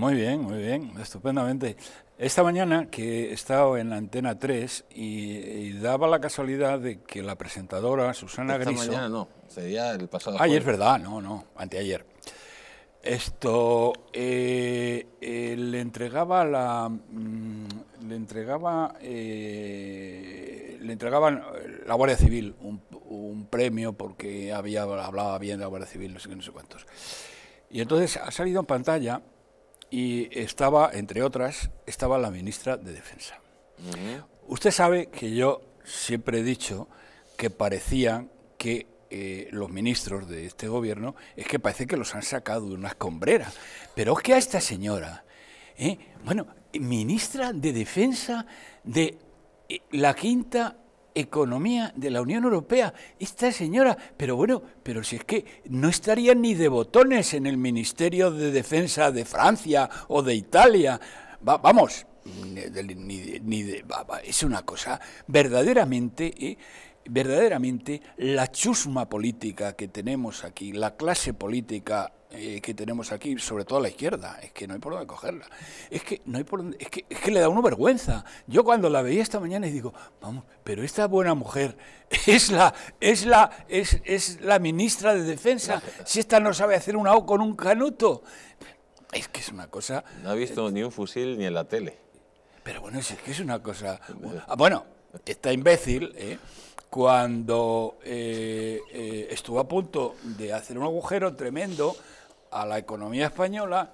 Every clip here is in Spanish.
Muy bien, muy bien, estupendamente. Esta mañana que he estado en la Antena 3 y, daba la casualidad de que la presentadora Susana Griso... Esta mañana no, sería el pasado Ayer, es verdad, no, no, anteayer. Esto eh, eh, le entregaba la mm, le entregaba eh, le entregaban la Guardia Civil un, premio porque había hablaba bien de la Guardia Civil, no sé qué, no sé cuántos. Y entonces ha salido en pantalla y estaba, entre otras, estaba la ministra de Defensa. Usted sabe que yo siempre he dicho que parecía que eh, los ministros de este gobierno es que parece que los han sacado de una escombrera. Pero es que a esta señora, ¿eh? bueno, ministra de Defensa de eh, la quinta economía de la Unión Europea. Esta señora, pero bueno, pero si es que no estaría ni de botones en el Ministerio de Defensa de Francia o de Italia. vamos, ni es una cosa verdaderamente... ¿eh? verdaderamente la chusma política que tenemos aquí, la clase política eh, que tenemos aquí, sobre todo a la izquierda, es que no hay por dónde cogerla. Es que no hay por es que, es que le da una vergüenza. Yo cuando la veía esta mañana y digo, vamos, pero esta buena mujer es la es la es, es la ministra de defensa, si esta no sabe hacer un O con un canuto. Es que es una cosa. No ha visto eh, ni un fusil ni en la tele. Pero bueno, es que es una cosa. Ah, bueno, está imbécil, ¿eh? cuando eh, eh, estuvo a punto de hacer un agujero tremendo a la economía española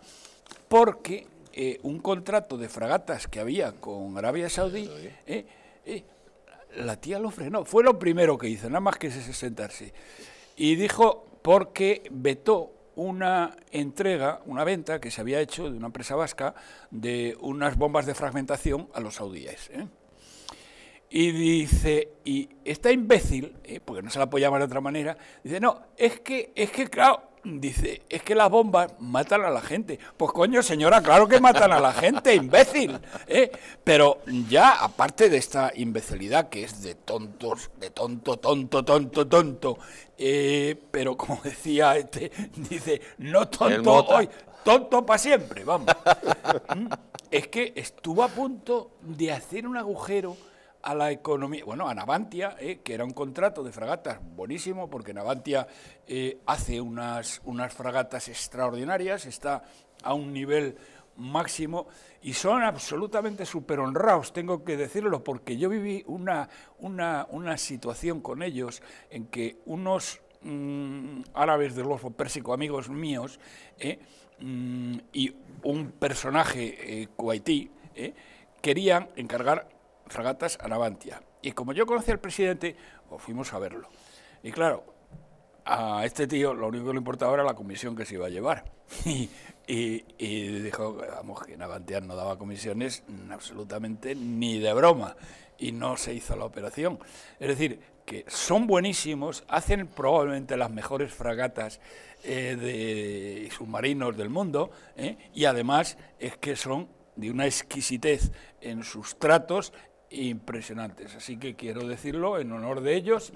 porque eh, un contrato de fragatas que había con Arabia Saudí, la tía lo frenó. Fue lo primero que hizo, nada más que ese sentarse. Y dijo porque vetó una entrega, una venta que se había hecho de una empresa vasca de unas bombas de fragmentación a los saudíes. Y dice, y esta imbécil, eh, porque no se la apoyaba de otra manera, dice, no, es que, es que, claro, dice, es que las bombas matan a la gente. Pues coño, señora, claro que matan a la gente, imbécil. ¿eh? Pero ya, aparte de esta imbecilidad que es de tontos, de tonto, tonto, tonto, tonto, eh, pero como decía este, dice, no tonto hoy, tonto para siempre, vamos. ¿Mm? es que estuvo a punto de hacer un agujero a la economía, bueno, a Navantia, eh, que era un contrato de fragatas buenísimo, porque Navantia eh, hace unas, unas fragatas extraordinarias, está a un nivel máximo y son absolutamente súper honrados, tengo que decirlo, porque yo viví una, una, situación con ellos en que unos mm, árabes del Golfo Pérsico, amigos míos, eh, mm, y un personaje eh, kuwaití, querían encargar Fragatas a Navantia... Y como yo conocí al presidente, pues fuimos a verlo. Y claro, a este tío lo único que le importaba era la comisión que se iba a llevar. Y, dijo, vamos, que Navantia no daba comisiones absolutamente ni de broma. Y no se hizo la operación. Es decir, que son buenísimos, hacen probablemente las mejores fragatas eh, de submarinos del mundo, ¿eh? y además es que son de una exquisitez en sus tratos impresionantes. Así que quiero decirlo en honor de ellos.